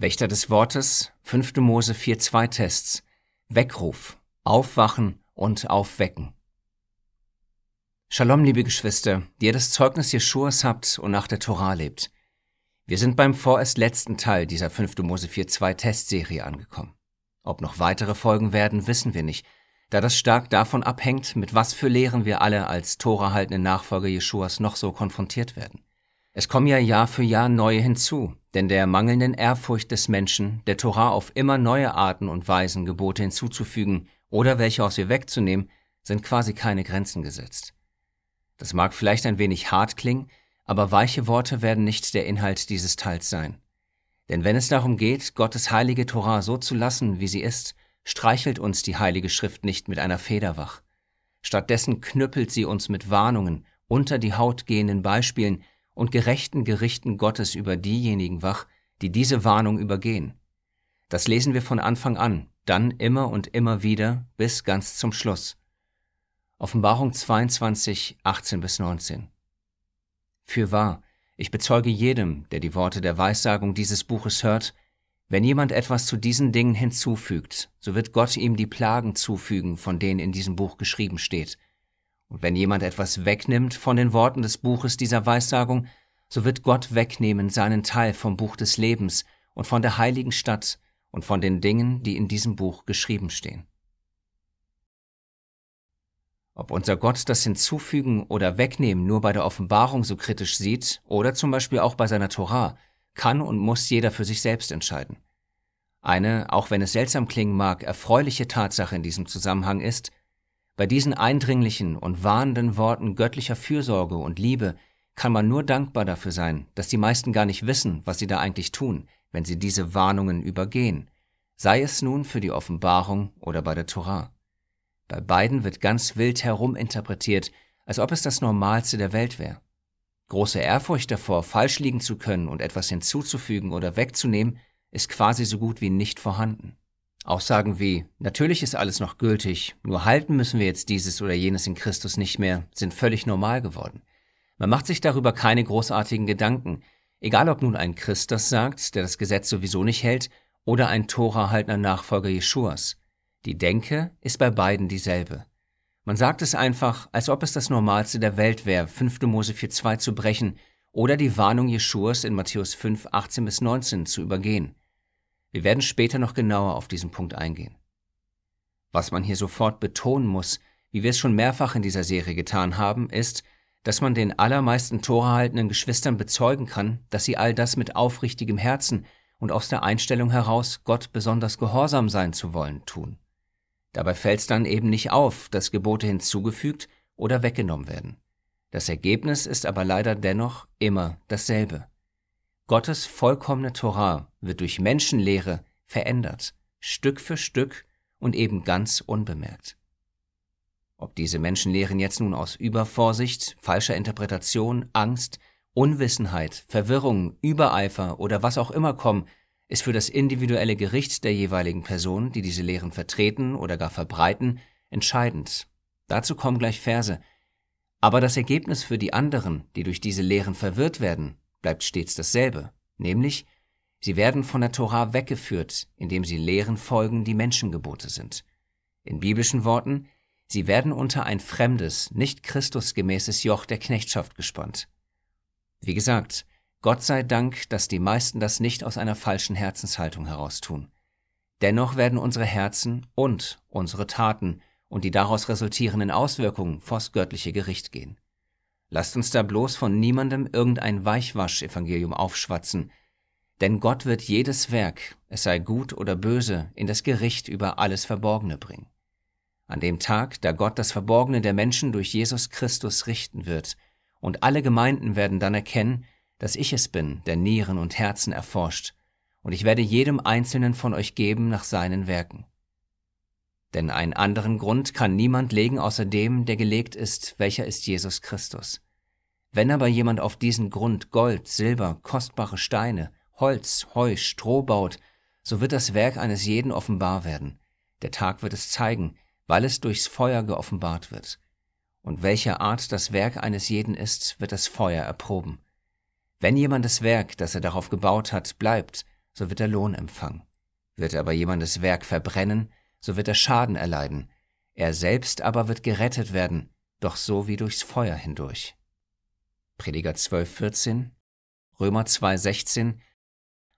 Wächter des Wortes, 5. Mose 4.2-Tests, Weckruf, Aufwachen und Aufwecken. Shalom, liebe Geschwister, die ihr das Zeugnis Jeschuas habt und nach der Torah lebt. Wir sind beim vorerst letzten Teil dieser 5. Mose 4.2 Testserie angekommen. Ob noch weitere Folgen werden, wissen wir nicht, da das stark davon abhängt, mit was für Lehren wir alle als Tora haltende Nachfolger Jeschuas noch so konfrontiert werden. Es kommen ja Jahr für Jahr neue hinzu, denn der mangelnden Ehrfurcht des Menschen, der Torah auf immer neue Arten und Weisen Gebote hinzuzufügen oder welche aus ihr wegzunehmen, sind quasi keine Grenzen gesetzt. Das mag vielleicht ein wenig hart klingen, aber weiche Worte werden nicht der Inhalt dieses Teils sein. Denn wenn es darum geht, Gottes heilige Torah so zu lassen, wie sie ist, streichelt uns die heilige Schrift nicht mit einer Feder wach. Stattdessen knüppelt sie uns mit Warnungen, unter die Haut gehenden Beispielen, und gerechten Gerichten Gottes über diejenigen wach, die diese Warnung übergehen. Das lesen wir von Anfang an, dann immer und immer wieder bis ganz zum Schluss. Offenbarung 22, 18 bis 19. Für wahr, ich bezeuge jedem, der die Worte der Weissagung dieses Buches hört, wenn jemand etwas zu diesen Dingen hinzufügt, so wird Gott ihm die Plagen zufügen, von denen in diesem Buch geschrieben steht, und wenn jemand etwas wegnimmt von den Worten des Buches dieser Weissagung, so wird Gott wegnehmen seinen Teil vom Buch des Lebens und von der heiligen Stadt und von den Dingen, die in diesem Buch geschrieben stehen. Ob unser Gott das Hinzufügen oder Wegnehmen nur bei der Offenbarung so kritisch sieht oder zum Beispiel auch bei seiner Torah, kann und muss jeder für sich selbst entscheiden. Eine, auch wenn es seltsam klingen mag, erfreuliche Tatsache in diesem Zusammenhang ist, bei diesen eindringlichen und warnenden Worten göttlicher Fürsorge und Liebe kann man nur dankbar dafür sein, dass die meisten gar nicht wissen, was sie da eigentlich tun, wenn sie diese Warnungen übergehen, sei es nun für die Offenbarung oder bei der Torah. Bei beiden wird ganz wild heruminterpretiert, als ob es das Normalste der Welt wäre. Große Ehrfurcht davor, falsch liegen zu können und etwas hinzuzufügen oder wegzunehmen, ist quasi so gut wie nicht vorhanden. Aussagen wie, natürlich ist alles noch gültig, nur halten müssen wir jetzt dieses oder jenes in Christus nicht mehr, sind völlig normal geworden. Man macht sich darüber keine großartigen Gedanken, egal ob nun ein Christ das sagt, der das Gesetz sowieso nicht hält, oder ein Tora-haltender Nachfolger Jeschuas. Die Denke ist bei beiden dieselbe. Man sagt es einfach, als ob es das Normalste der Welt wäre, 5. Mose 4.2 zu brechen oder die Warnung Jeschuas in Matthäus 5, 18 bis 19 zu übergehen. Wir werden später noch genauer auf diesen Punkt eingehen. Was man hier sofort betonen muss, wie wir es schon mehrfach in dieser Serie getan haben, ist, dass man den allermeisten torerhaltenden Geschwistern bezeugen kann, dass sie all das mit aufrichtigem Herzen und aus der Einstellung heraus, Gott besonders gehorsam sein zu wollen, tun. Dabei fällt es dann eben nicht auf, dass Gebote hinzugefügt oder weggenommen werden. Das Ergebnis ist aber leider dennoch immer dasselbe. Gottes vollkommene Torah wird durch Menschenlehre verändert, Stück für Stück und eben ganz unbemerkt. Ob diese Menschenlehren jetzt nun aus Übervorsicht, falscher Interpretation, Angst, Unwissenheit, Verwirrung, Übereifer oder was auch immer kommen, ist für das individuelle Gericht der jeweiligen Personen, die diese Lehren vertreten oder gar verbreiten, entscheidend. Dazu kommen gleich Verse. Aber das Ergebnis für die anderen, die durch diese Lehren verwirrt werden, bleibt stets dasselbe, nämlich sie werden von der Tora weggeführt, indem sie Lehren folgen, die Menschengebote sind. In biblischen Worten, sie werden unter ein fremdes, nicht Christusgemäßes Joch der Knechtschaft gespannt. Wie gesagt, Gott sei Dank, dass die meisten das nicht aus einer falschen Herzenshaltung heraus tun. Dennoch werden unsere Herzen und unsere Taten und die daraus resultierenden Auswirkungen vors göttliche Gericht gehen. Lasst uns da bloß von niemandem irgendein Weichwasch-Evangelium aufschwatzen. Denn Gott wird jedes Werk, es sei gut oder böse, in das Gericht über alles Verborgene bringen. An dem Tag, da Gott das Verborgene der Menschen durch Jesus Christus richten wird, und alle Gemeinden werden dann erkennen, dass ich es bin, der Nieren und Herzen erforscht, und ich werde jedem Einzelnen von euch geben nach seinen Werken. Denn einen anderen Grund kann niemand legen außer dem, der gelegt ist, welcher ist Jesus Christus. Wenn aber jemand auf diesen Grund Gold, Silber, kostbare Steine, Holz, Heu, Stroh baut, so wird das Werk eines jeden offenbar werden. Der Tag wird es zeigen, weil es durchs Feuer geoffenbart wird. Und welcher Art das Werk eines jeden ist, wird das Feuer erproben. Wenn jemandes Werk, das er darauf gebaut hat, bleibt, so wird er Lohn empfangen. Wird aber jemandes Werk verbrennen, so wird er Schaden erleiden, er selbst aber wird gerettet werden, doch so wie durchs Feuer hindurch. Prediger 12,14, Römer 2,16,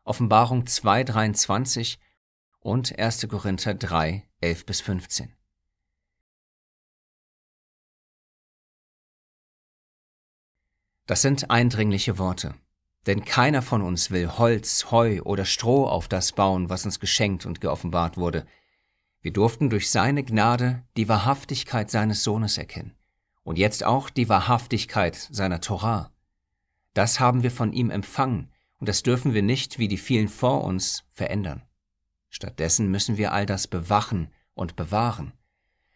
Offenbarung 2,23 und 1. Korinther 3, 11 bis 15. Das sind eindringliche Worte. Denn keiner von uns will Holz, Heu oder Stroh auf das bauen, was uns geschenkt und geoffenbart wurde – wir durften durch seine Gnade die Wahrhaftigkeit seines Sohnes erkennen und jetzt auch die Wahrhaftigkeit seiner Torah. Das haben wir von ihm empfangen und das dürfen wir nicht wie die vielen vor uns verändern. Stattdessen müssen wir all das bewachen und bewahren.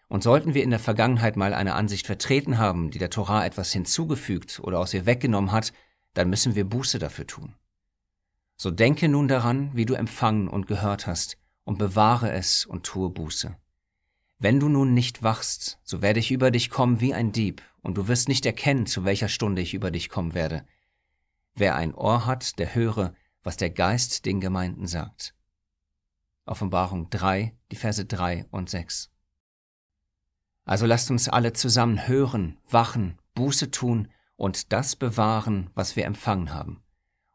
Und sollten wir in der Vergangenheit mal eine Ansicht vertreten haben, die der Torah etwas hinzugefügt oder aus ihr weggenommen hat, dann müssen wir Buße dafür tun. So denke nun daran, wie du empfangen und gehört hast, und bewahre es und tue Buße. Wenn du nun nicht wachst, so werde ich über dich kommen wie ein Dieb, und du wirst nicht erkennen, zu welcher Stunde ich über dich kommen werde. Wer ein Ohr hat, der höre, was der Geist den Gemeinden sagt. Offenbarung 3, die Verse 3 und 6. Also lasst uns alle zusammen hören, wachen, Buße tun und das bewahren, was wir empfangen haben.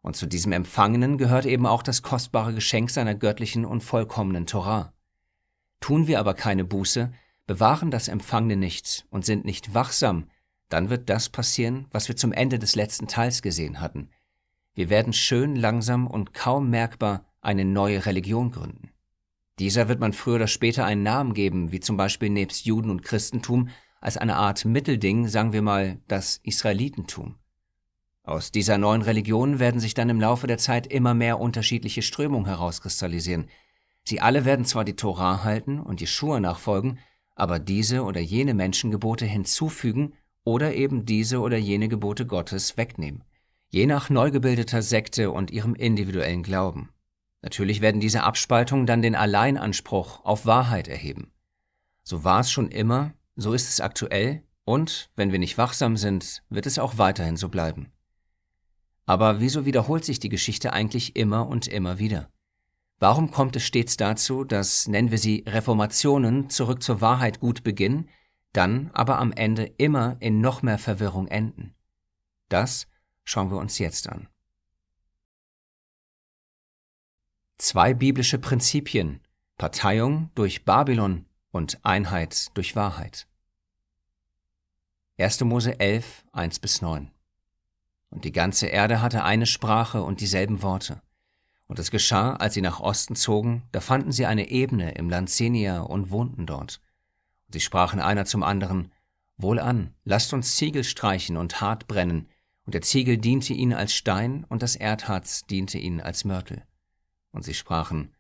Und zu diesem Empfangenen gehört eben auch das kostbare Geschenk seiner göttlichen und vollkommenen Torah. Tun wir aber keine Buße, bewahren das Empfangene nicht und sind nicht wachsam, dann wird das passieren, was wir zum Ende des letzten Teils gesehen hatten. Wir werden schön langsam und kaum merkbar eine neue Religion gründen. Dieser wird man früher oder später einen Namen geben, wie zum Beispiel nebst Juden und Christentum als eine Art Mittelding, sagen wir mal, das Israelitentum. Aus dieser neuen Religion werden sich dann im Laufe der Zeit immer mehr unterschiedliche Strömungen herauskristallisieren. Sie alle werden zwar die Torah halten und die Schuhe nachfolgen, aber diese oder jene Menschengebote hinzufügen oder eben diese oder jene Gebote Gottes wegnehmen, je nach neu gebildeter Sekte und ihrem individuellen Glauben. Natürlich werden diese Abspaltungen dann den Alleinanspruch auf Wahrheit erheben. So war es schon immer, so ist es aktuell und, wenn wir nicht wachsam sind, wird es auch weiterhin so bleiben. Aber wieso wiederholt sich die Geschichte eigentlich immer und immer wieder? Warum kommt es stets dazu, dass, nennen wir sie Reformationen, zurück zur Wahrheit gut beginnen, dann aber am Ende immer in noch mehr Verwirrung enden? Das schauen wir uns jetzt an. Zwei biblische Prinzipien Parteiung durch Babylon und Einheit durch Wahrheit. 1. Mose 11, 1 bis 9 und die ganze Erde hatte eine Sprache und dieselben Worte. Und es geschah, als sie nach Osten zogen, da fanden sie eine Ebene im Land Senia und wohnten dort. Und sie sprachen einer zum anderen, Wohlan, lasst uns Ziegel streichen und hart brennen, und der Ziegel diente ihnen als Stein, und das Erdharz diente ihnen als Mörtel. Und sie sprachen,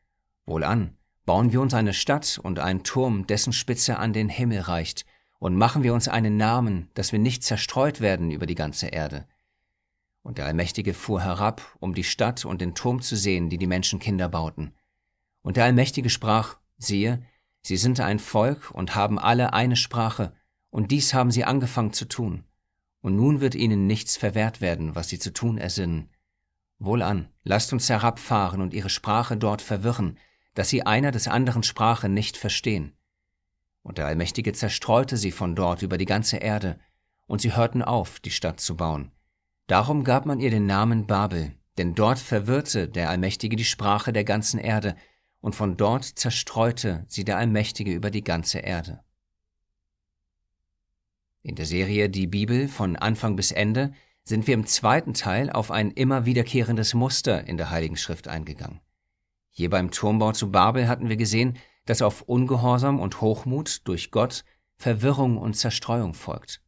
Wohlan, bauen wir uns eine Stadt und einen Turm, dessen Spitze an den Himmel reicht, und machen wir uns einen Namen, dass wir nicht zerstreut werden über die ganze Erde und der Allmächtige fuhr herab, um die Stadt und den Turm zu sehen, die die Menschenkinder bauten. Und der Allmächtige sprach, siehe, sie sind ein Volk und haben alle eine Sprache, und dies haben sie angefangen zu tun. Und nun wird ihnen nichts verwehrt werden, was sie zu tun ersinnen. Wohlan, lasst uns herabfahren und ihre Sprache dort verwirren, dass sie einer des anderen Sprache nicht verstehen. Und der Allmächtige zerstreute sie von dort über die ganze Erde, und sie hörten auf, die Stadt zu bauen Darum gab man ihr den Namen Babel, denn dort verwirrte der Allmächtige die Sprache der ganzen Erde, und von dort zerstreute sie der Allmächtige über die ganze Erde. In der Serie Die Bibel von Anfang bis Ende sind wir im zweiten Teil auf ein immer wiederkehrendes Muster in der Heiligen Schrift eingegangen. Hier beim Turmbau zu Babel hatten wir gesehen, dass auf Ungehorsam und Hochmut durch Gott Verwirrung und Zerstreuung folgt.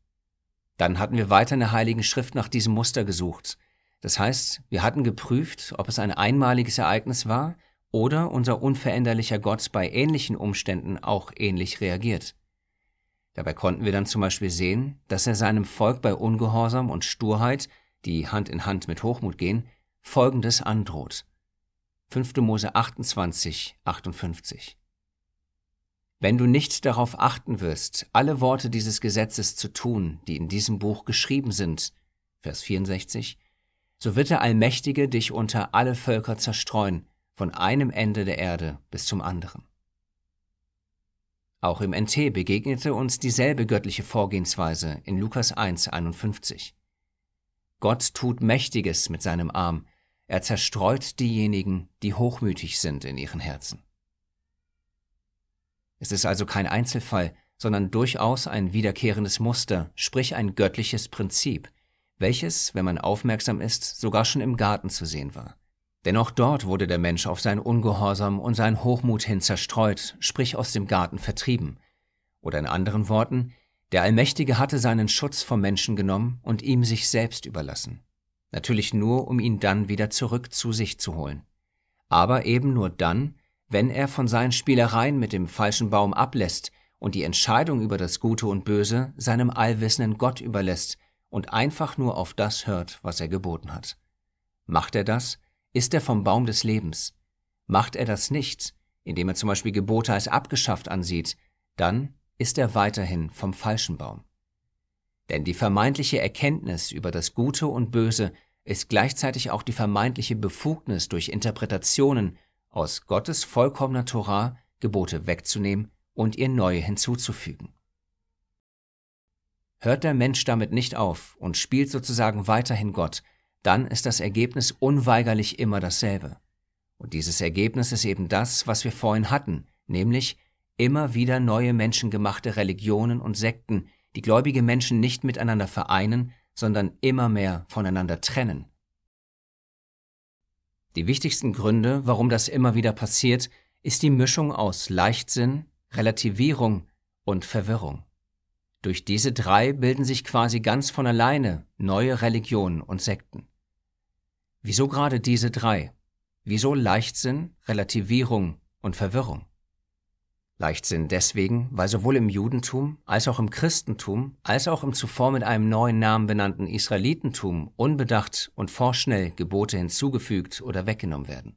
Dann hatten wir weiter in der Heiligen Schrift nach diesem Muster gesucht. Das heißt, wir hatten geprüft, ob es ein einmaliges Ereignis war oder unser unveränderlicher Gott bei ähnlichen Umständen auch ähnlich reagiert. Dabei konnten wir dann zum Beispiel sehen, dass er seinem Volk bei Ungehorsam und Sturheit, die Hand in Hand mit Hochmut gehen, Folgendes androht. 5. Mose 28, 58. Wenn du nicht darauf achten wirst, alle Worte dieses Gesetzes zu tun, die in diesem Buch geschrieben sind, Vers 64, so wird der Allmächtige dich unter alle Völker zerstreuen, von einem Ende der Erde bis zum anderen. Auch im NT begegnete uns dieselbe göttliche Vorgehensweise in Lukas 1, 51. Gott tut Mächtiges mit seinem Arm, er zerstreut diejenigen, die hochmütig sind in ihren Herzen. Es ist also kein Einzelfall, sondern durchaus ein wiederkehrendes Muster, sprich ein göttliches Prinzip, welches, wenn man aufmerksam ist, sogar schon im Garten zu sehen war. Denn auch dort wurde der Mensch auf sein Ungehorsam und seinen Hochmut hin zerstreut, sprich aus dem Garten vertrieben. Oder in anderen Worten, der Allmächtige hatte seinen Schutz vom Menschen genommen und ihm sich selbst überlassen. Natürlich nur, um ihn dann wieder zurück zu sich zu holen. Aber eben nur dann, wenn er von seinen Spielereien mit dem falschen Baum ablässt und die Entscheidung über das Gute und Böse seinem allwissenden Gott überlässt und einfach nur auf das hört, was er geboten hat. Macht er das, ist er vom Baum des Lebens. Macht er das nicht, indem er zum Beispiel Gebote als abgeschafft ansieht, dann ist er weiterhin vom falschen Baum. Denn die vermeintliche Erkenntnis über das Gute und Böse ist gleichzeitig auch die vermeintliche Befugnis durch Interpretationen aus Gottes vollkommener Tora Gebote wegzunehmen und ihr neue hinzuzufügen. Hört der Mensch damit nicht auf und spielt sozusagen weiterhin Gott, dann ist das Ergebnis unweigerlich immer dasselbe. Und dieses Ergebnis ist eben das, was wir vorhin hatten, nämlich immer wieder neue menschengemachte Religionen und Sekten, die gläubige Menschen nicht miteinander vereinen, sondern immer mehr voneinander trennen. Die wichtigsten Gründe, warum das immer wieder passiert, ist die Mischung aus Leichtsinn, Relativierung und Verwirrung. Durch diese drei bilden sich quasi ganz von alleine neue Religionen und Sekten. Wieso gerade diese drei? Wieso Leichtsinn, Relativierung und Verwirrung? Leichtsinn deswegen, weil sowohl im Judentum als auch im Christentum als auch im zuvor mit einem neuen Namen benannten Israelitentum unbedacht und vorschnell Gebote hinzugefügt oder weggenommen werden.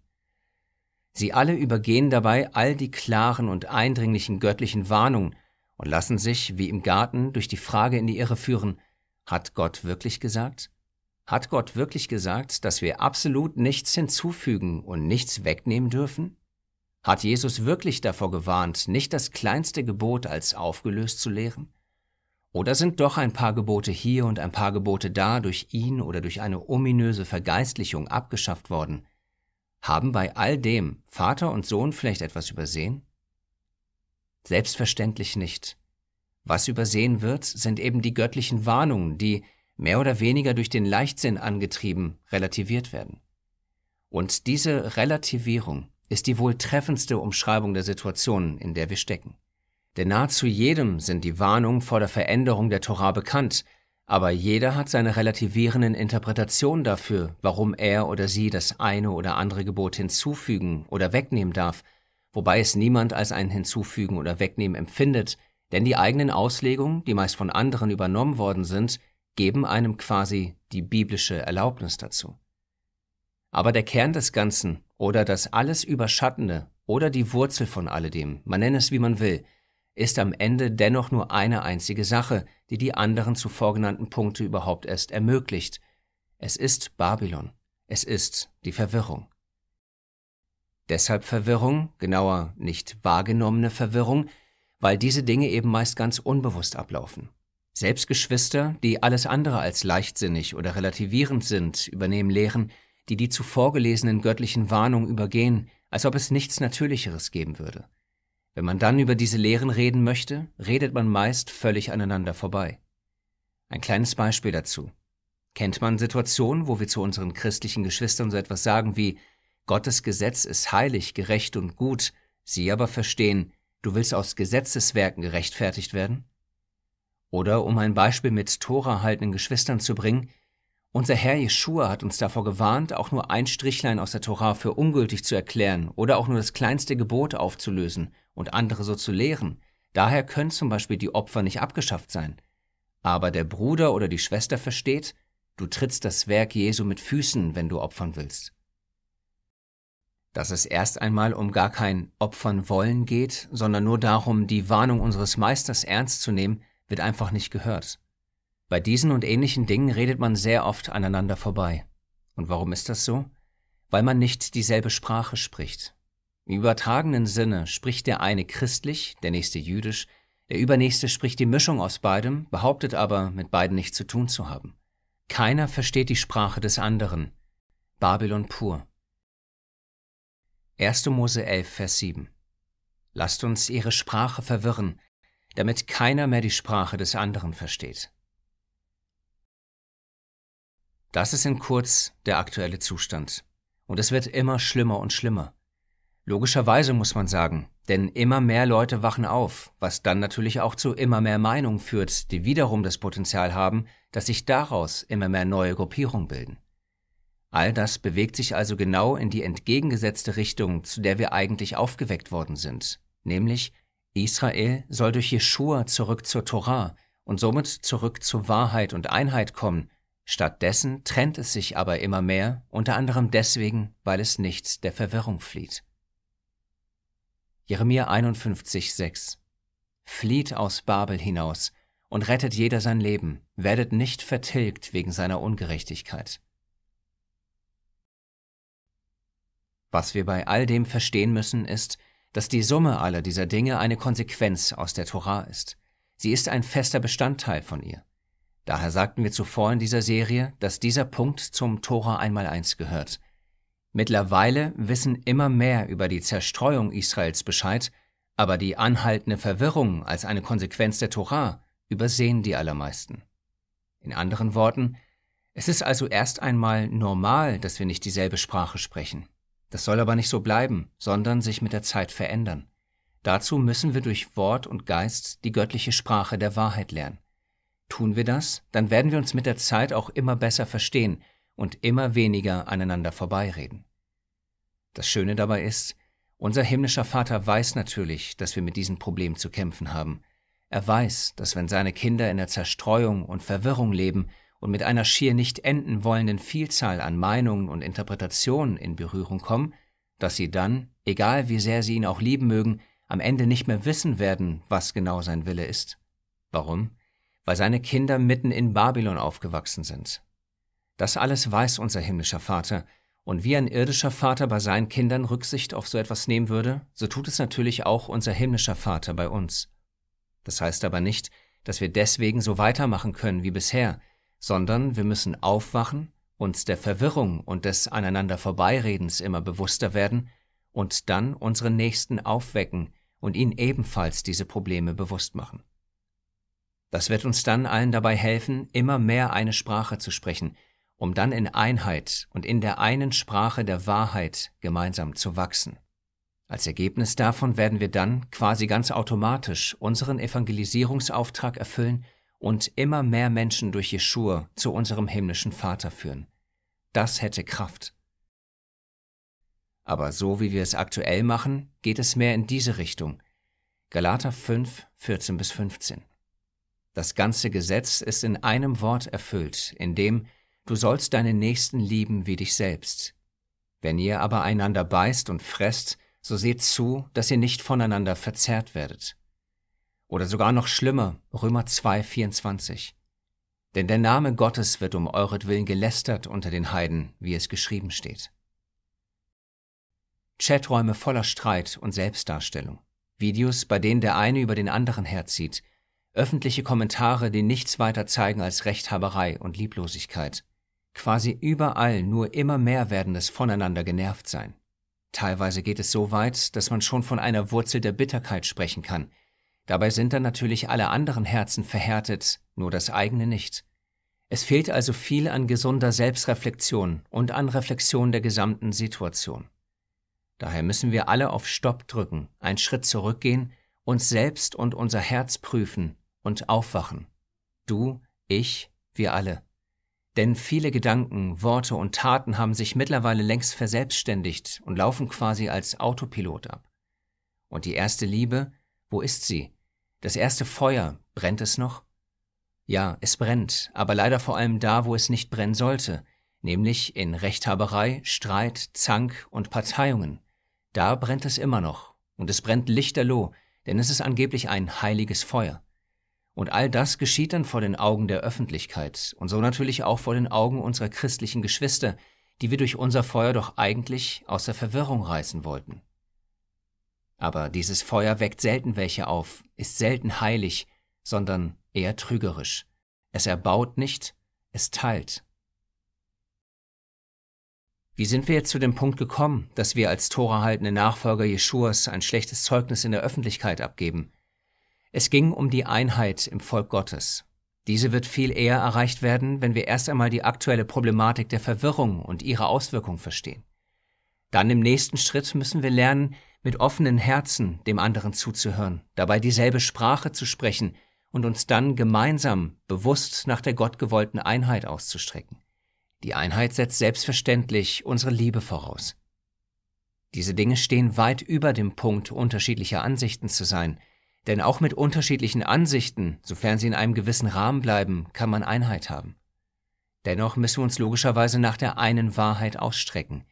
Sie alle übergehen dabei all die klaren und eindringlichen göttlichen Warnungen und lassen sich, wie im Garten, durch die Frage in die Irre führen, hat Gott wirklich gesagt? Hat Gott wirklich gesagt, dass wir absolut nichts hinzufügen und nichts wegnehmen dürfen? Hat Jesus wirklich davor gewarnt, nicht das kleinste Gebot als aufgelöst zu lehren? Oder sind doch ein paar Gebote hier und ein paar Gebote da durch ihn oder durch eine ominöse Vergeistlichung abgeschafft worden? Haben bei all dem Vater und Sohn vielleicht etwas übersehen? Selbstverständlich nicht. Was übersehen wird, sind eben die göttlichen Warnungen, die, mehr oder weniger durch den Leichtsinn angetrieben, relativiert werden. Und diese Relativierung ist die wohl treffendste Umschreibung der Situation, in der wir stecken. Denn nahezu jedem sind die Warnungen vor der Veränderung der Torah bekannt, aber jeder hat seine relativierenden Interpretationen dafür, warum er oder sie das eine oder andere Gebot hinzufügen oder wegnehmen darf, wobei es niemand als ein Hinzufügen oder Wegnehmen empfindet, denn die eigenen Auslegungen, die meist von anderen übernommen worden sind, geben einem quasi die biblische Erlaubnis dazu. Aber der Kern des Ganzen oder das alles Überschattende oder die Wurzel von alledem, man nenne es wie man will, ist am Ende dennoch nur eine einzige Sache, die die anderen zuvor genannten Punkte überhaupt erst ermöglicht. Es ist Babylon. Es ist die Verwirrung. Deshalb Verwirrung, genauer nicht wahrgenommene Verwirrung, weil diese Dinge eben meist ganz unbewusst ablaufen. Selbst Geschwister, die alles andere als leichtsinnig oder relativierend sind, übernehmen Lehren, die die zuvor gelesenen göttlichen Warnungen übergehen, als ob es nichts Natürlicheres geben würde. Wenn man dann über diese Lehren reden möchte, redet man meist völlig aneinander vorbei. Ein kleines Beispiel dazu. Kennt man Situationen, wo wir zu unseren christlichen Geschwistern so etwas sagen wie Gottes Gesetz ist heilig, gerecht und gut, sie aber verstehen, du willst aus Gesetzeswerken gerechtfertigt werden? Oder um ein Beispiel mit Tora haltenden Geschwistern zu bringen, unser Herr Jeschua hat uns davor gewarnt, auch nur ein Strichlein aus der Torah für ungültig zu erklären oder auch nur das kleinste Gebot aufzulösen und andere so zu lehren. Daher können zum Beispiel die Opfer nicht abgeschafft sein. Aber der Bruder oder die Schwester versteht, du trittst das Werk Jesu mit Füßen, wenn du opfern willst. Dass es erst einmal um gar kein Opfern wollen geht, sondern nur darum, die Warnung unseres Meisters ernst zu nehmen, wird einfach nicht gehört. Bei diesen und ähnlichen Dingen redet man sehr oft aneinander vorbei. Und warum ist das so? Weil man nicht dieselbe Sprache spricht. Im übertragenen Sinne spricht der eine christlich, der nächste jüdisch, der übernächste spricht die Mischung aus beidem, behauptet aber, mit beiden nichts zu tun zu haben. Keiner versteht die Sprache des anderen. Babylon pur. 1. Mose 11, Vers 7. Lasst uns ihre Sprache verwirren, damit keiner mehr die Sprache des anderen versteht. Das ist in kurz der aktuelle Zustand. Und es wird immer schlimmer und schlimmer. Logischerweise muss man sagen, denn immer mehr Leute wachen auf, was dann natürlich auch zu immer mehr Meinungen führt, die wiederum das Potenzial haben, dass sich daraus immer mehr neue Gruppierungen bilden. All das bewegt sich also genau in die entgegengesetzte Richtung, zu der wir eigentlich aufgeweckt worden sind, nämlich Israel soll durch Jeschua zurück zur Torah und somit zurück zur Wahrheit und Einheit kommen Stattdessen trennt es sich aber immer mehr, unter anderem deswegen, weil es nicht der Verwirrung flieht. Jeremia 51,6 Flieht aus Babel hinaus und rettet jeder sein Leben, werdet nicht vertilgt wegen seiner Ungerechtigkeit. Was wir bei all dem verstehen müssen, ist, dass die Summe aller dieser Dinge eine Konsequenz aus der Torah ist. Sie ist ein fester Bestandteil von ihr. Daher sagten wir zuvor in dieser Serie, dass dieser Punkt zum Tora einmal eins gehört. Mittlerweile wissen immer mehr über die Zerstreuung Israels Bescheid, aber die anhaltende Verwirrung als eine Konsequenz der Tora übersehen die allermeisten. In anderen Worten, es ist also erst einmal normal, dass wir nicht dieselbe Sprache sprechen. Das soll aber nicht so bleiben, sondern sich mit der Zeit verändern. Dazu müssen wir durch Wort und Geist die göttliche Sprache der Wahrheit lernen. Tun wir das, dann werden wir uns mit der Zeit auch immer besser verstehen und immer weniger aneinander vorbeireden. Das Schöne dabei ist, unser himmlischer Vater weiß natürlich, dass wir mit diesem Problem zu kämpfen haben. Er weiß, dass wenn seine Kinder in der Zerstreuung und Verwirrung leben und mit einer schier nicht enden wollenden Vielzahl an Meinungen und Interpretationen in Berührung kommen, dass sie dann, egal wie sehr sie ihn auch lieben mögen, am Ende nicht mehr wissen werden, was genau sein Wille ist. Warum? weil seine Kinder mitten in Babylon aufgewachsen sind. Das alles weiß unser himmlischer Vater, und wie ein irdischer Vater bei seinen Kindern Rücksicht auf so etwas nehmen würde, so tut es natürlich auch unser himmlischer Vater bei uns. Das heißt aber nicht, dass wir deswegen so weitermachen können wie bisher, sondern wir müssen aufwachen, uns der Verwirrung und des aneinander Vorbeiredens immer bewusster werden und dann unseren Nächsten aufwecken und ihnen ebenfalls diese Probleme bewusst machen. Das wird uns dann allen dabei helfen, immer mehr eine Sprache zu sprechen, um dann in Einheit und in der einen Sprache der Wahrheit gemeinsam zu wachsen. Als Ergebnis davon werden wir dann quasi ganz automatisch unseren Evangelisierungsauftrag erfüllen und immer mehr Menschen durch Jeschua zu unserem himmlischen Vater führen. Das hätte Kraft. Aber so wie wir es aktuell machen, geht es mehr in diese Richtung. Galater 5, 14 bis 15. Das ganze Gesetz ist in einem Wort erfüllt, in dem Du sollst deinen Nächsten lieben wie dich selbst. Wenn ihr aber einander beißt und fresst, so seht zu, dass ihr nicht voneinander verzerrt werdet. Oder sogar noch schlimmer, Römer 2, 24. Denn der Name Gottes wird um euretwillen gelästert unter den Heiden, wie es geschrieben steht. Chaträume voller Streit und Selbstdarstellung. Videos, bei denen der eine über den anderen herzieht – öffentliche Kommentare, die nichts weiter zeigen als Rechthaberei und Lieblosigkeit. Quasi überall nur immer mehr werden es voneinander genervt sein. Teilweise geht es so weit, dass man schon von einer Wurzel der Bitterkeit sprechen kann. Dabei sind dann natürlich alle anderen Herzen verhärtet, nur das eigene nicht. Es fehlt also viel an gesunder Selbstreflexion und an Reflexion der gesamten Situation. Daher müssen wir alle auf Stopp drücken, einen Schritt zurückgehen, uns selbst und unser Herz prüfen und aufwachen. Du, ich, wir alle. Denn viele Gedanken, Worte und Taten haben sich mittlerweile längst verselbstständigt und laufen quasi als Autopilot ab. Und die erste Liebe, wo ist sie? Das erste Feuer, brennt es noch? Ja, es brennt, aber leider vor allem da, wo es nicht brennen sollte, nämlich in Rechthaberei, Streit, Zank und Parteiungen. Da brennt es immer noch, und es brennt lichterloh, denn es ist angeblich ein heiliges Feuer. Und all das geschieht dann vor den Augen der Öffentlichkeit und so natürlich auch vor den Augen unserer christlichen Geschwister, die wir durch unser Feuer doch eigentlich aus der Verwirrung reißen wollten. Aber dieses Feuer weckt selten welche auf, ist selten heilig, sondern eher trügerisch. Es erbaut nicht, es teilt. Wie sind wir jetzt zu dem Punkt gekommen, dass wir als Tora haltende Nachfolger Jeschuas ein schlechtes Zeugnis in der Öffentlichkeit abgeben? Es ging um die Einheit im Volk Gottes. Diese wird viel eher erreicht werden, wenn wir erst einmal die aktuelle Problematik der Verwirrung und ihre Auswirkung verstehen. Dann im nächsten Schritt müssen wir lernen, mit offenen Herzen dem anderen zuzuhören, dabei dieselbe Sprache zu sprechen und uns dann gemeinsam bewusst nach der gottgewollten Einheit auszustrecken. Die Einheit setzt selbstverständlich unsere Liebe voraus. Diese Dinge stehen weit über dem Punkt unterschiedlicher Ansichten zu sein – denn auch mit unterschiedlichen Ansichten, sofern sie in einem gewissen Rahmen bleiben, kann man Einheit haben. Dennoch müssen wir uns logischerweise nach der einen Wahrheit ausstrecken.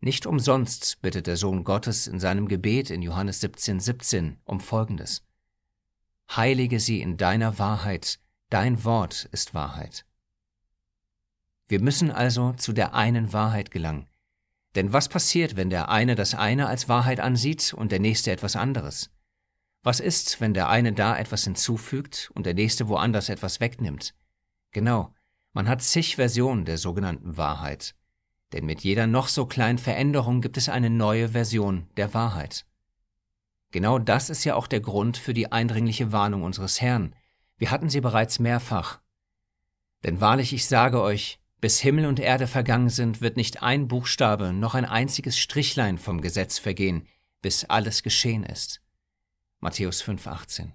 Nicht umsonst bittet der Sohn Gottes in seinem Gebet in Johannes 17, 17 um Folgendes. Heilige sie in deiner Wahrheit, dein Wort ist Wahrheit. Wir müssen also zu der einen Wahrheit gelangen. Denn was passiert, wenn der eine das eine als Wahrheit ansieht und der nächste etwas anderes? Was ist, wenn der eine da etwas hinzufügt und der nächste woanders etwas wegnimmt? Genau, man hat zig Versionen der sogenannten Wahrheit. Denn mit jeder noch so kleinen Veränderung gibt es eine neue Version der Wahrheit. Genau das ist ja auch der Grund für die eindringliche Warnung unseres Herrn. Wir hatten sie bereits mehrfach. Denn wahrlich ich sage euch, bis Himmel und Erde vergangen sind, wird nicht ein Buchstabe noch ein einziges Strichlein vom Gesetz vergehen, bis alles geschehen ist. Matthäus 5,18.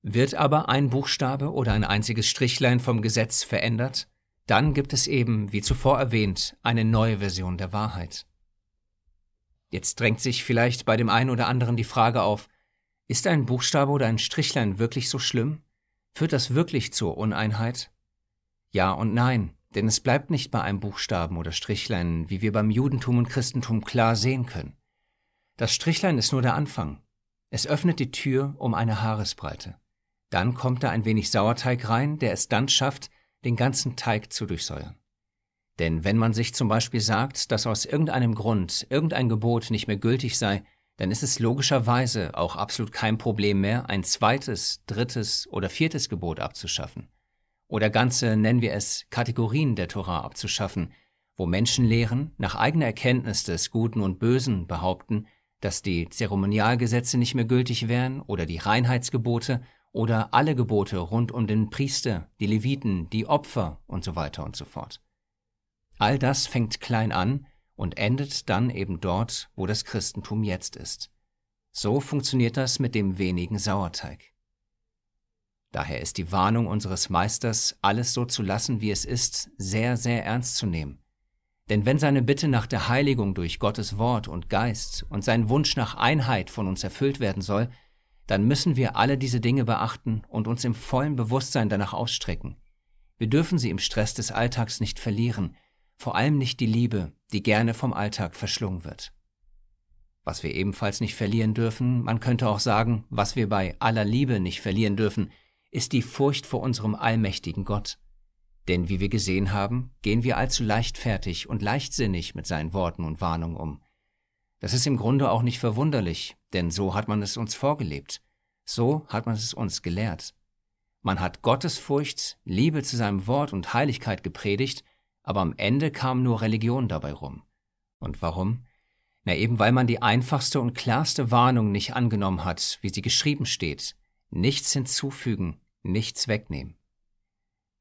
Wird aber ein Buchstabe oder ein einziges Strichlein vom Gesetz verändert, dann gibt es eben, wie zuvor erwähnt, eine neue Version der Wahrheit. Jetzt drängt sich vielleicht bei dem einen oder anderen die Frage auf, ist ein Buchstabe oder ein Strichlein wirklich so schlimm? Führt das wirklich zur Uneinheit? Ja und nein, denn es bleibt nicht bei einem Buchstaben oder Strichlein, wie wir beim Judentum und Christentum klar sehen können. Das Strichlein ist nur der Anfang. Es öffnet die Tür um eine Haaresbreite. Dann kommt da ein wenig Sauerteig rein, der es dann schafft, den ganzen Teig zu durchsäuern. Denn wenn man sich zum Beispiel sagt, dass aus irgendeinem Grund irgendein Gebot nicht mehr gültig sei, dann ist es logischerweise auch absolut kein Problem mehr, ein zweites, drittes oder viertes Gebot abzuschaffen. Oder ganze, nennen wir es, Kategorien der Torah abzuschaffen, wo Menschenlehren nach eigener Erkenntnis des Guten und Bösen behaupten, dass die Zeremonialgesetze nicht mehr gültig wären oder die Reinheitsgebote oder alle Gebote rund um den Priester, die Leviten, die Opfer und so weiter und so fort. All das fängt klein an und endet dann eben dort, wo das Christentum jetzt ist. So funktioniert das mit dem wenigen Sauerteig. Daher ist die Warnung unseres Meisters, alles so zu lassen, wie es ist, sehr, sehr ernst zu nehmen. Denn wenn seine Bitte nach der Heiligung durch Gottes Wort und Geist und sein Wunsch nach Einheit von uns erfüllt werden soll, dann müssen wir alle diese Dinge beachten und uns im vollen Bewusstsein danach ausstrecken. Wir dürfen sie im Stress des Alltags nicht verlieren, vor allem nicht die Liebe, die gerne vom Alltag verschlungen wird. Was wir ebenfalls nicht verlieren dürfen, man könnte auch sagen, was wir bei aller Liebe nicht verlieren dürfen, ist die Furcht vor unserem allmächtigen Gott. Denn wie wir gesehen haben, gehen wir allzu leichtfertig und leichtsinnig mit seinen Worten und Warnungen um. Das ist im Grunde auch nicht verwunderlich, denn so hat man es uns vorgelebt, so hat man es uns gelehrt. Man hat Gottesfurcht, Liebe zu seinem Wort und Heiligkeit gepredigt, aber am Ende kam nur Religion dabei rum. Und warum? Na eben weil man die einfachste und klarste Warnung nicht angenommen hat, wie sie geschrieben steht. Nichts hinzufügen, nichts wegnehmen.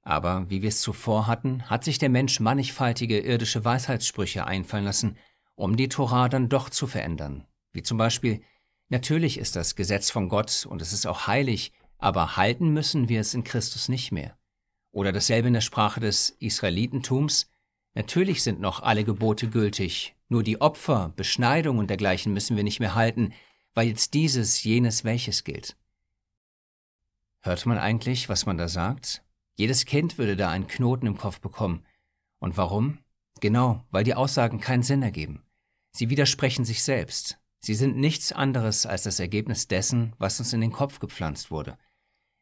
Aber wie wir es zuvor hatten, hat sich der Mensch mannigfaltige irdische Weisheitssprüche einfallen lassen, um die Torah dann doch zu verändern. Wie zum Beispiel, natürlich ist das Gesetz von Gott und es ist auch heilig, aber halten müssen wir es in Christus nicht mehr. Oder dasselbe in der Sprache des Israelitentums, natürlich sind noch alle Gebote gültig, nur die Opfer, Beschneidung und dergleichen müssen wir nicht mehr halten, weil jetzt dieses, jenes, welches gilt. Hört man eigentlich, was man da sagt? Jedes Kind würde da einen Knoten im Kopf bekommen. Und warum? Genau, weil die Aussagen keinen Sinn ergeben. Sie widersprechen sich selbst. Sie sind nichts anderes als das Ergebnis dessen, was uns in den Kopf gepflanzt wurde.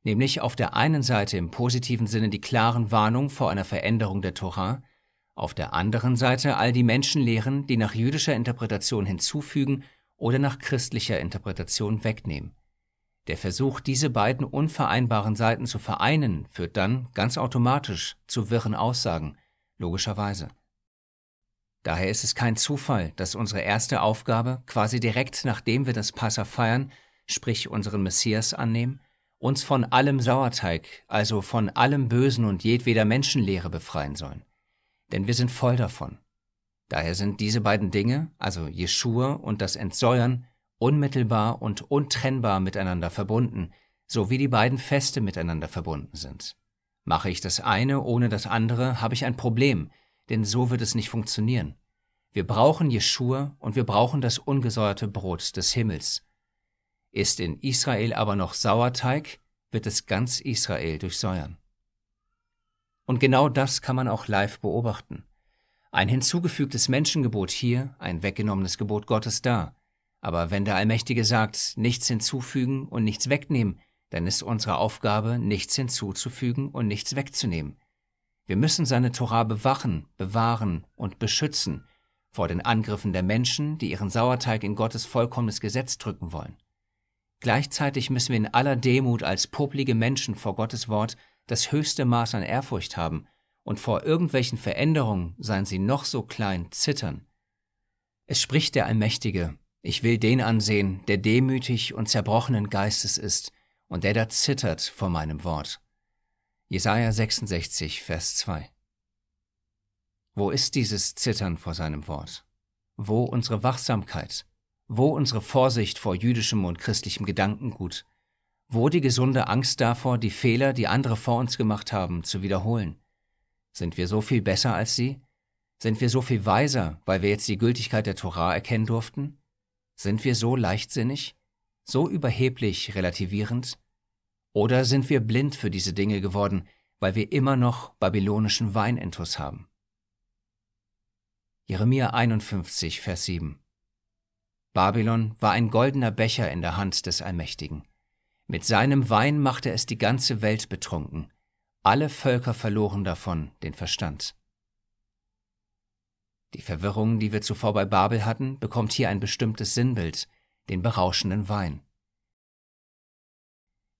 Nämlich auf der einen Seite im positiven Sinne die klaren Warnungen vor einer Veränderung der Torah, auf der anderen Seite all die Menschenlehren, die nach jüdischer Interpretation hinzufügen oder nach christlicher Interpretation wegnehmen. Der Versuch, diese beiden unvereinbaren Seiten zu vereinen, führt dann ganz automatisch zu wirren Aussagen, logischerweise. Daher ist es kein Zufall, dass unsere erste Aufgabe, quasi direkt nachdem wir das Passa feiern, sprich unseren Messias annehmen, uns von allem Sauerteig, also von allem Bösen und jedweder Menschenlehre befreien sollen. Denn wir sind voll davon. Daher sind diese beiden Dinge, also Jeschua und das Entsäuern, unmittelbar und untrennbar miteinander verbunden, so wie die beiden Feste miteinander verbunden sind. Mache ich das eine ohne das andere, habe ich ein Problem, denn so wird es nicht funktionieren. Wir brauchen Jeschua und wir brauchen das ungesäuerte Brot des Himmels. Ist in Israel aber noch Sauerteig, wird es ganz Israel durchsäuern. Und genau das kann man auch live beobachten. Ein hinzugefügtes Menschengebot hier, ein weggenommenes Gebot Gottes da. Aber wenn der Allmächtige sagt, nichts hinzufügen und nichts wegnehmen, dann ist unsere Aufgabe, nichts hinzuzufügen und nichts wegzunehmen. Wir müssen seine Torah bewachen, bewahren und beschützen vor den Angriffen der Menschen, die ihren Sauerteig in Gottes vollkommenes Gesetz drücken wollen. Gleichzeitig müssen wir in aller Demut als poplige Menschen vor Gottes Wort das höchste Maß an Ehrfurcht haben und vor irgendwelchen Veränderungen, seien sie noch so klein, zittern. Es spricht der Allmächtige, ich will den ansehen, der demütig und zerbrochenen Geistes ist und der da zittert vor meinem Wort. Jesaja 66, Vers 2. Wo ist dieses Zittern vor seinem Wort? Wo unsere Wachsamkeit? Wo unsere Vorsicht vor jüdischem und christlichem Gedankengut? Wo die gesunde Angst davor, die Fehler, die andere vor uns gemacht haben, zu wiederholen? Sind wir so viel besser als sie? Sind wir so viel weiser, weil wir jetzt die Gültigkeit der Torah erkennen durften? Sind wir so leichtsinnig, so überheblich relativierend? Oder sind wir blind für diese Dinge geworden, weil wir immer noch babylonischen Weinentus haben? Jeremia 51, Vers 7 Babylon war ein goldener Becher in der Hand des Allmächtigen. Mit seinem Wein machte es die ganze Welt betrunken. Alle Völker verloren davon den Verstand. Die Verwirrung, die wir zuvor bei Babel hatten, bekommt hier ein bestimmtes Sinnbild, den berauschenden Wein.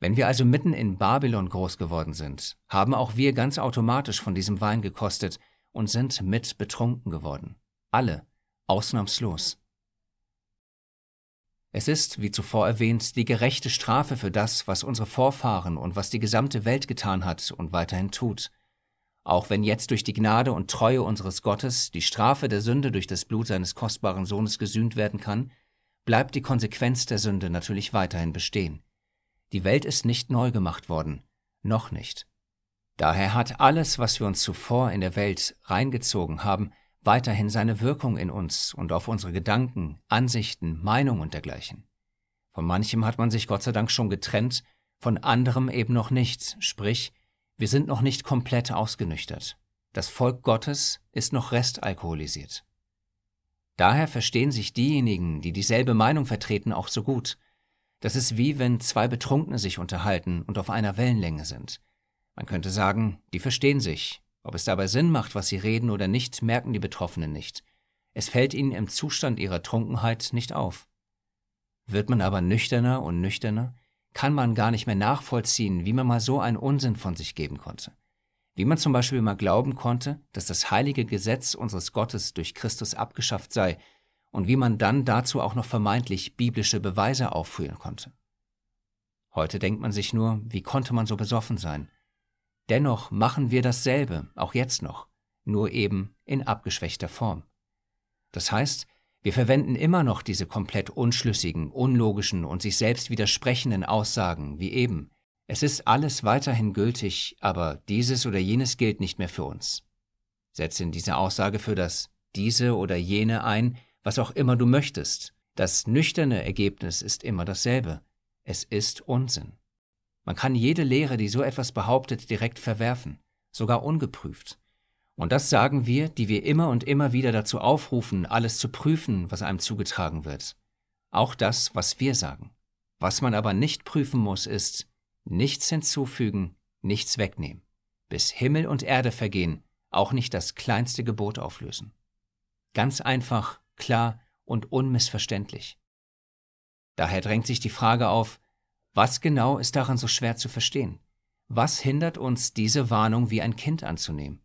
Wenn wir also mitten in Babylon groß geworden sind, haben auch wir ganz automatisch von diesem Wein gekostet und sind mit betrunken geworden. Alle, ausnahmslos. Es ist, wie zuvor erwähnt, die gerechte Strafe für das, was unsere Vorfahren und was die gesamte Welt getan hat und weiterhin tut auch wenn jetzt durch die Gnade und Treue unseres Gottes die Strafe der Sünde durch das Blut seines kostbaren Sohnes gesühnt werden kann, bleibt die Konsequenz der Sünde natürlich weiterhin bestehen. Die Welt ist nicht neu gemacht worden, noch nicht. Daher hat alles, was wir uns zuvor in der Welt reingezogen haben, weiterhin seine Wirkung in uns und auf unsere Gedanken, Ansichten, Meinung und dergleichen. Von manchem hat man sich Gott sei Dank schon getrennt, von anderem eben noch nicht, sprich, wir sind noch nicht komplett ausgenüchtert. Das Volk Gottes ist noch restalkoholisiert. Daher verstehen sich diejenigen, die dieselbe Meinung vertreten, auch so gut. Das ist wie wenn zwei Betrunkene sich unterhalten und auf einer Wellenlänge sind. Man könnte sagen, die verstehen sich. Ob es dabei Sinn macht, was sie reden oder nicht, merken die Betroffenen nicht. Es fällt ihnen im Zustand ihrer Trunkenheit nicht auf. Wird man aber nüchterner und nüchterner, kann man gar nicht mehr nachvollziehen, wie man mal so einen Unsinn von sich geben konnte. Wie man zum Beispiel mal glauben konnte, dass das heilige Gesetz unseres Gottes durch Christus abgeschafft sei und wie man dann dazu auch noch vermeintlich biblische Beweise aufführen konnte. Heute denkt man sich nur, wie konnte man so besoffen sein? Dennoch machen wir dasselbe, auch jetzt noch, nur eben in abgeschwächter Form. Das heißt, wir verwenden immer noch diese komplett unschlüssigen, unlogischen und sich selbst widersprechenden Aussagen wie eben. Es ist alles weiterhin gültig, aber dieses oder jenes gilt nicht mehr für uns. Setze in diese Aussage für das diese oder jene ein, was auch immer du möchtest. Das nüchterne Ergebnis ist immer dasselbe. Es ist Unsinn. Man kann jede Lehre, die so etwas behauptet, direkt verwerfen, sogar ungeprüft. Und das sagen wir, die wir immer und immer wieder dazu aufrufen, alles zu prüfen, was einem zugetragen wird. Auch das, was wir sagen. Was man aber nicht prüfen muss, ist nichts hinzufügen, nichts wegnehmen. Bis Himmel und Erde vergehen, auch nicht das kleinste Gebot auflösen. Ganz einfach, klar und unmissverständlich. Daher drängt sich die Frage auf, was genau ist daran so schwer zu verstehen? Was hindert uns, diese Warnung wie ein Kind anzunehmen?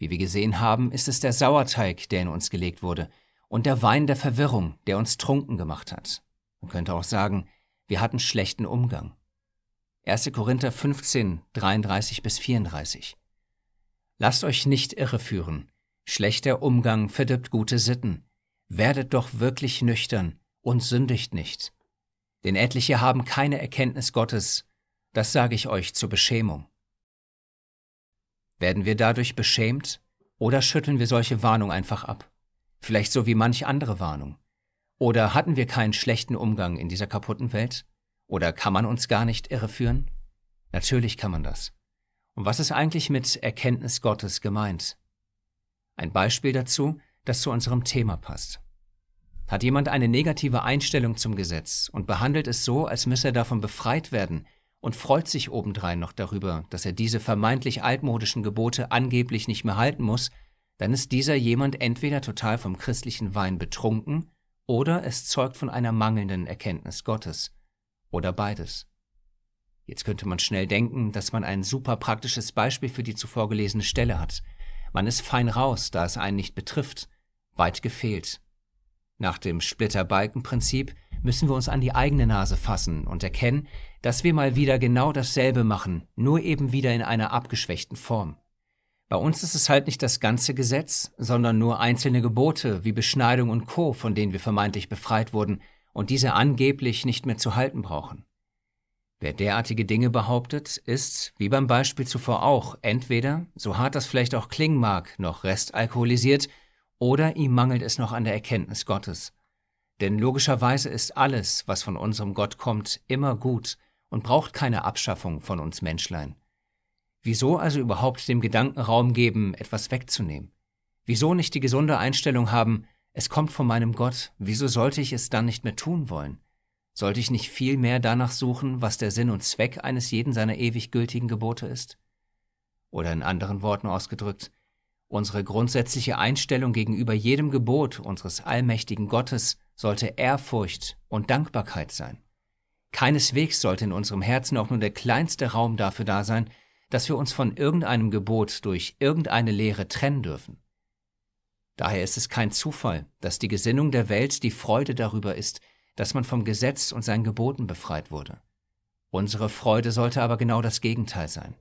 Wie wir gesehen haben, ist es der Sauerteig, der in uns gelegt wurde, und der Wein der Verwirrung, der uns trunken gemacht hat. Man könnte auch sagen, wir hatten schlechten Umgang. 1. Korinther 15, 33 bis 34. Lasst euch nicht irreführen. Schlechter Umgang verdirbt gute Sitten. Werdet doch wirklich nüchtern und sündigt nicht. Denn etliche haben keine Erkenntnis Gottes. Das sage ich euch zur Beschämung. Werden wir dadurch beschämt oder schütteln wir solche Warnung einfach ab? Vielleicht so wie manch andere Warnung. Oder hatten wir keinen schlechten Umgang in dieser kaputten Welt? Oder kann man uns gar nicht irreführen? Natürlich kann man das. Und was ist eigentlich mit Erkenntnis Gottes gemeint? Ein Beispiel dazu, das zu unserem Thema passt. Hat jemand eine negative Einstellung zum Gesetz und behandelt es so, als müsse er davon befreit werden, und freut sich obendrein noch darüber, dass er diese vermeintlich altmodischen Gebote angeblich nicht mehr halten muss, dann ist dieser jemand entweder total vom christlichen Wein betrunken oder es zeugt von einer mangelnden Erkenntnis Gottes oder beides. Jetzt könnte man schnell denken, dass man ein super praktisches Beispiel für die zuvor gelesene Stelle hat. Man ist fein raus, da es einen nicht betrifft. Weit gefehlt. Nach dem Splitterbalkenprinzip müssen wir uns an die eigene Nase fassen und erkennen, dass wir mal wieder genau dasselbe machen, nur eben wieder in einer abgeschwächten Form. Bei uns ist es halt nicht das ganze Gesetz, sondern nur einzelne Gebote wie Beschneidung und Co, von denen wir vermeintlich befreit wurden und diese angeblich nicht mehr zu halten brauchen. Wer derartige Dinge behauptet, ist, wie beim Beispiel zuvor auch, entweder, so hart das vielleicht auch klingen mag, noch restalkoholisiert, oder ihm mangelt es noch an der Erkenntnis Gottes. Denn logischerweise ist alles, was von unserem Gott kommt, immer gut, und braucht keine Abschaffung von uns Menschlein. Wieso also überhaupt dem Gedanken Raum geben, etwas wegzunehmen? Wieso nicht die gesunde Einstellung haben, es kommt von meinem Gott, wieso sollte ich es dann nicht mehr tun wollen? Sollte ich nicht viel mehr danach suchen, was der Sinn und Zweck eines jeden seiner ewig gültigen Gebote ist? Oder in anderen Worten ausgedrückt, unsere grundsätzliche Einstellung gegenüber jedem Gebot unseres allmächtigen Gottes sollte Ehrfurcht und Dankbarkeit sein. Keineswegs sollte in unserem Herzen auch nur der kleinste Raum dafür da sein, dass wir uns von irgendeinem Gebot durch irgendeine Lehre trennen dürfen. Daher ist es kein Zufall, dass die Gesinnung der Welt die Freude darüber ist, dass man vom Gesetz und seinen Geboten befreit wurde. Unsere Freude sollte aber genau das Gegenteil sein.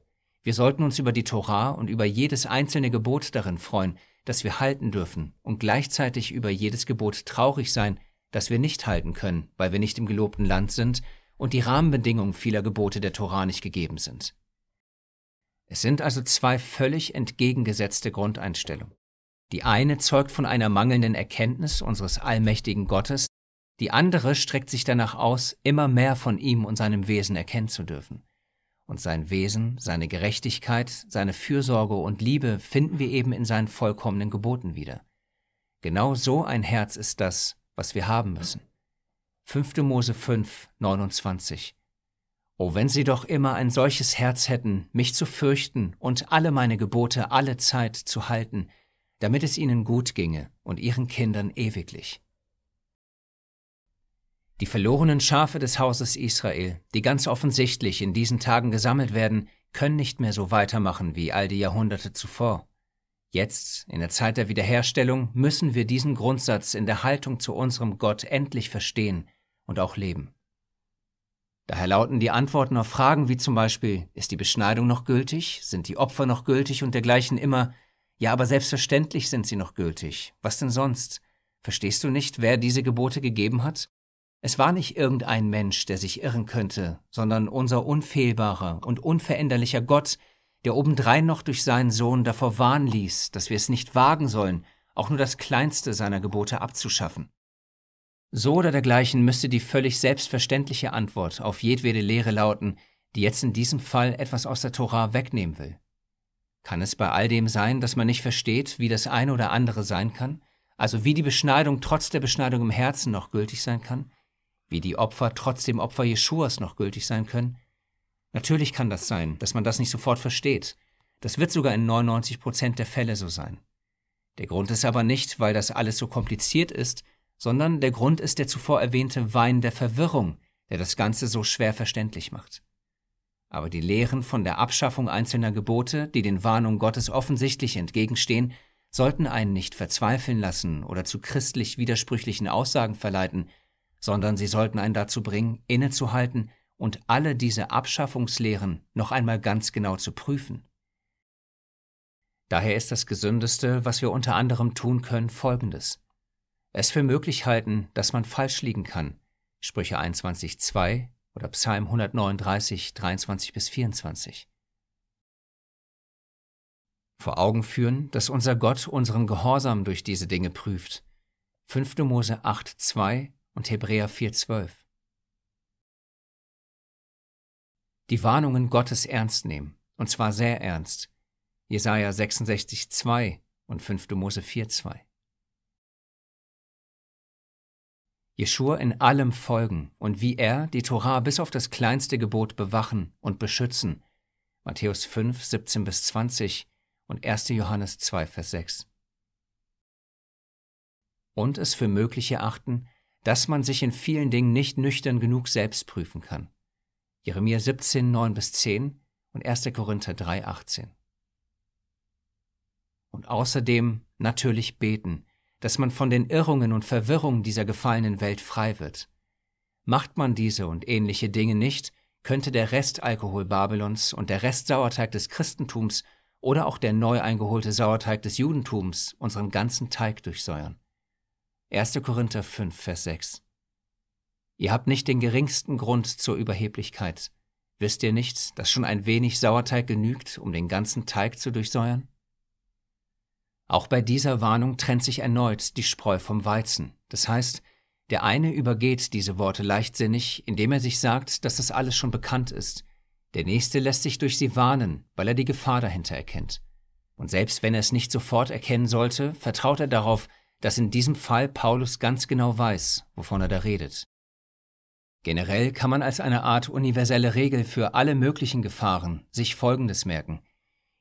Wir sollten uns über die Tora und über jedes einzelne Gebot darin freuen, das wir halten dürfen, und gleichzeitig über jedes Gebot traurig sein, das wir nicht halten können, weil wir nicht im gelobten Land sind und die Rahmenbedingungen vieler Gebote der Tora nicht gegeben sind. Es sind also zwei völlig entgegengesetzte Grundeinstellungen. Die eine zeugt von einer mangelnden Erkenntnis unseres allmächtigen Gottes, die andere streckt sich danach aus, immer mehr von ihm und seinem Wesen erkennen zu dürfen. Und sein Wesen, seine Gerechtigkeit, seine Fürsorge und Liebe finden wir eben in seinen vollkommenen Geboten wieder. Genau so ein Herz ist das, was wir haben müssen. 5. Mose 5, 29. O wenn sie doch immer ein solches Herz hätten, mich zu fürchten und alle meine Gebote alle Zeit zu halten, damit es ihnen gut ginge und ihren Kindern ewiglich. Die verlorenen Schafe des Hauses Israel, die ganz offensichtlich in diesen Tagen gesammelt werden, können nicht mehr so weitermachen wie all die Jahrhunderte zuvor. Jetzt, in der Zeit der Wiederherstellung, müssen wir diesen Grundsatz in der Haltung zu unserem Gott endlich verstehen und auch leben. Daher lauten die Antworten auf Fragen wie zum Beispiel, ist die Beschneidung noch gültig? Sind die Opfer noch gültig und dergleichen immer, ja, aber selbstverständlich sind sie noch gültig. Was denn sonst? Verstehst du nicht, wer diese Gebote gegeben hat? Es war nicht irgendein Mensch, der sich irren könnte, sondern unser unfehlbarer und unveränderlicher Gott, der obendrein noch durch seinen Sohn davor warnen ließ, dass wir es nicht wagen sollen, auch nur das kleinste seiner Gebote abzuschaffen. So oder dergleichen müsste die völlig selbstverständliche Antwort auf jedwede Lehre lauten, die jetzt in diesem Fall etwas aus der Torah wegnehmen will. Kann es bei all dem sein, dass man nicht versteht, wie das eine oder andere sein kann? Also wie die Beschneidung trotz der Beschneidung im Herzen noch gültig sein kann? Wie die Opfer trotz dem Opfer Jeschuas noch gültig sein können? Natürlich kann das sein, dass man das nicht sofort versteht. Das wird sogar in 99 Prozent der Fälle so sein. Der Grund ist aber nicht, weil das alles so kompliziert ist, sondern der Grund ist der zuvor erwähnte Wein der Verwirrung, der das Ganze so schwer verständlich macht. Aber die Lehren von der Abschaffung einzelner Gebote, die den Warnungen Gottes offensichtlich entgegenstehen, sollten einen nicht verzweifeln lassen oder zu christlich widersprüchlichen Aussagen verleiten, sondern sie sollten einen dazu bringen, innezuhalten und alle diese Abschaffungslehren noch einmal ganz genau zu prüfen. Daher ist das Gesündeste, was wir unter anderem tun können, folgendes es für möglich halten, dass man falsch liegen kann. Sprüche 21.2 oder Psalm 139, 23 bis 24. Vor Augen führen, dass unser Gott unseren Gehorsam durch diese Dinge prüft. 5. Mose 8.2 und Hebräer 4.12. Die Warnungen Gottes ernst nehmen, und zwar sehr ernst. Jesaja 66.2 und 5. Mose 4.2. Jeschua in allem folgen und wie er die Torah bis auf das kleinste Gebot bewachen und beschützen. Matthäus 5, 17 bis 20 und 1. Johannes 2, Vers 6. Und es für möglich erachten, dass man sich in vielen Dingen nicht nüchtern genug selbst prüfen kann. Jeremia 17, 9 bis 10 und 1. Korinther 3, 18. Und außerdem natürlich beten, dass man von den Irrungen und Verwirrungen dieser gefallenen Welt frei wird. Macht man diese und ähnliche Dinge nicht, könnte der Restalkohol Babylons und der Restsauerteig des Christentums oder auch der neu eingeholte Sauerteig des Judentums unseren ganzen Teig durchsäuern. 1. Korinther 5, Vers 6 Ihr habt nicht den geringsten Grund zur Überheblichkeit. Wisst ihr nicht, dass schon ein wenig Sauerteig genügt, um den ganzen Teig zu durchsäuern? Auch bei dieser Warnung trennt sich erneut die Spreu vom Weizen. Das heißt, der eine übergeht diese Worte leichtsinnig, indem er sich sagt, dass das alles schon bekannt ist. Der nächste lässt sich durch sie warnen, weil er die Gefahr dahinter erkennt. Und selbst wenn er es nicht sofort erkennen sollte, vertraut er darauf, dass in diesem Fall Paulus ganz genau weiß, wovon er da redet. Generell kann man als eine Art universelle Regel für alle möglichen Gefahren sich Folgendes merken.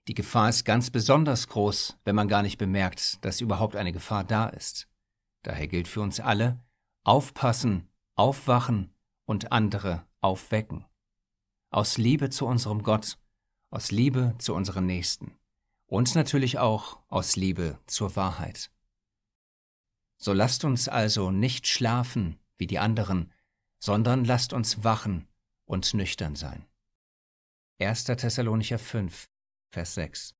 Die Gefahr ist ganz besonders groß, wenn man gar nicht bemerkt, dass überhaupt eine Gefahr da ist. Daher gilt für uns alle, aufpassen, aufwachen und andere aufwecken. Aus Liebe zu unserem Gott, aus Liebe zu unseren Nächsten und natürlich auch aus Liebe zur Wahrheit. So lasst uns also nicht schlafen wie die anderen, sondern lasst uns wachen und nüchtern sein. 1. Thessalonicher 5, Vers 6.